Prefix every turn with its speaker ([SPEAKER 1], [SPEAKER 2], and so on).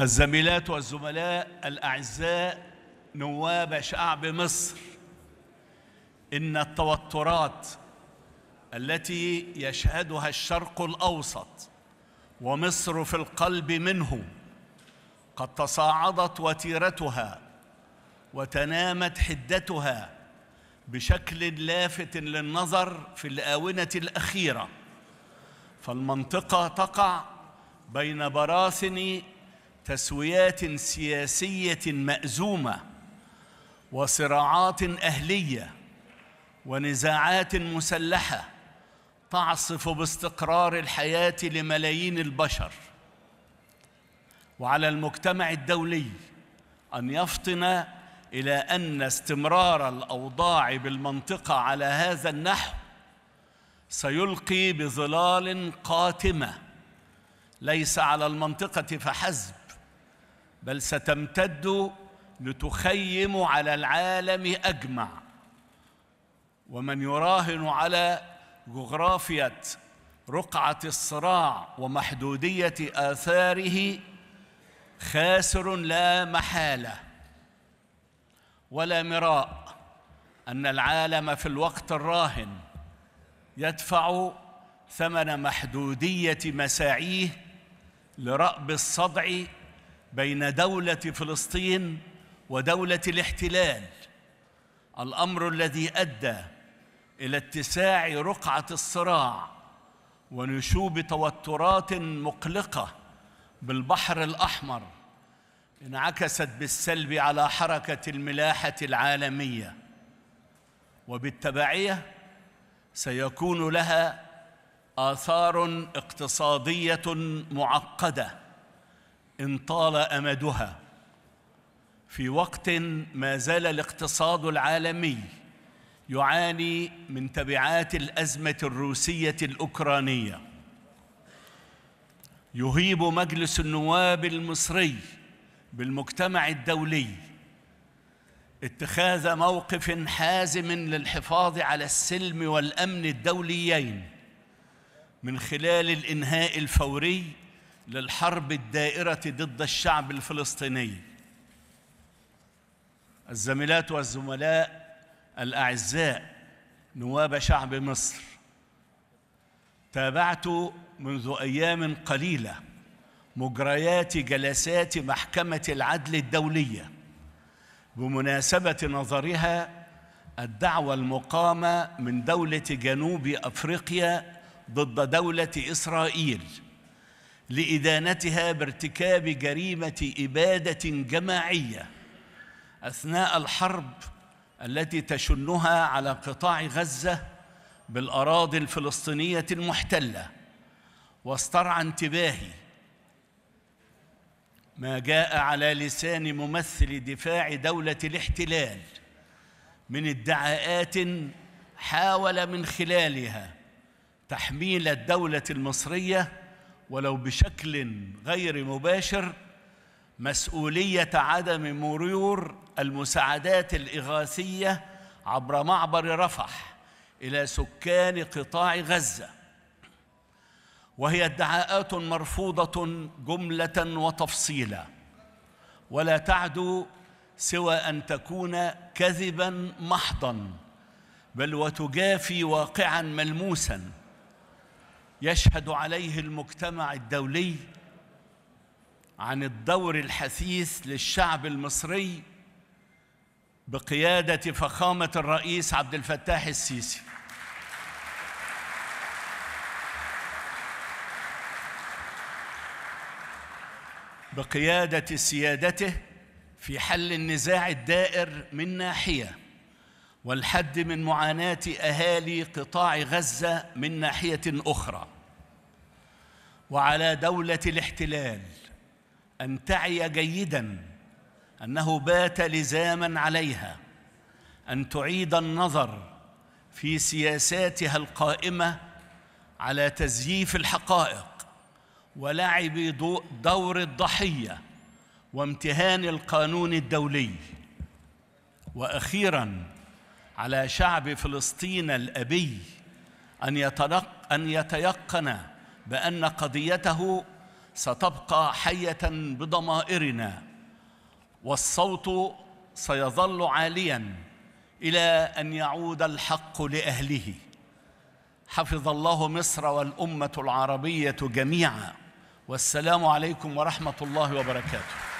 [SPEAKER 1] الزميلات والزملاء الأعزاء نواب شعب مصر إن التوترات التي يشهدها الشرق الأوسط ومصر في القلب منه قد تصاعدت وتيرتها وتنامت حدتها بشكل لافت للنظر في الآونة الأخيرة فالمنطقة تقع بين براثن تسويات سياسيه مازومه وصراعات اهليه ونزاعات مسلحه تعصف باستقرار الحياه لملايين البشر وعلى المجتمع الدولي ان يفطن الى ان استمرار الاوضاع بالمنطقه على هذا النحو سيلقي بظلال قاتمه ليس على المنطقه فحسب بل ستمتد لتخيم على العالم أجمع ومن يراهن على جغرافية رقعة الصراع ومحدودية آثاره خاسر لا محالة ولا مراء أن العالم في الوقت الراهن يدفع ثمن محدودية مساعيه لرأب الصدع بين دولة فلسطين ودولة الاحتلال الأمر الذي أدى إلى اتساع رقعة الصراع ونشوب توترات مقلقة بالبحر الأحمر انعكست بالسلب على حركة الملاحة العالمية وبالتبعية سيكون لها آثار اقتصادية معقدة إن طال أمدها في وقت ما زال الاقتصاد العالمي يعاني من تبعات الأزمة الروسية الأوكرانية يهيب مجلس النواب المصري بالمجتمع الدولي اتخاذ موقف حازم للحفاظ على السلم والأمن الدوليين من خلال الإنهاء الفوري للحرب الدائرة ضد الشعب الفلسطيني الزميلات والزملاء الأعزاء نواب شعب مصر تابعت منذ أيام قليلة مجريات جلسات محكمة العدل الدولية بمناسبة نظرها الدعوة المقامة من دولة جنوب أفريقيا ضد دولة إسرائيل لإدانتها بارتكاب جريمة إبادة جماعية أثناء الحرب التي تشنها على قطاع غزة بالأراضي الفلسطينية المحتلة واسترعى انتباهي ما جاء على لسان ممثل دفاع دولة الاحتلال من ادعاءات حاول من خلالها تحميل الدولة المصرية ولو بشكل غير مباشر مسؤوليه عدم مرور المساعدات الاغاثيه عبر معبر رفح الى سكان قطاع غزه وهي ادعاءات مرفوضه جمله وتفصيلا ولا تعدو سوى ان تكون كذبا محضا بل وتجافي واقعا ملموسا يشهد عليه المجتمع الدولي عن الدور الحثيث للشعب المصري بقيادة فخامة الرئيس عبد الفتاح السيسي بقيادة سيادته في حل النزاع الدائر من ناحية والحد من معاناة أهالي قطاع غزة من ناحية أخرى وعلى دولة الاحتلال أن تعي جيدا أنه بات لزاما عليها أن تعيد النظر في سياساتها القائمة على تزييف الحقائق ولعب دور الضحية وامتهان القانون الدولي وأخيراً على شعب فلسطين الأبي أن, يتلق أن يتيقن بأن قضيته ستبقى حية بضمائرنا والصوت سيظل عاليا إلى أن يعود الحق لأهله حفظ الله مصر والأمة العربية جميعا والسلام عليكم ورحمة الله وبركاته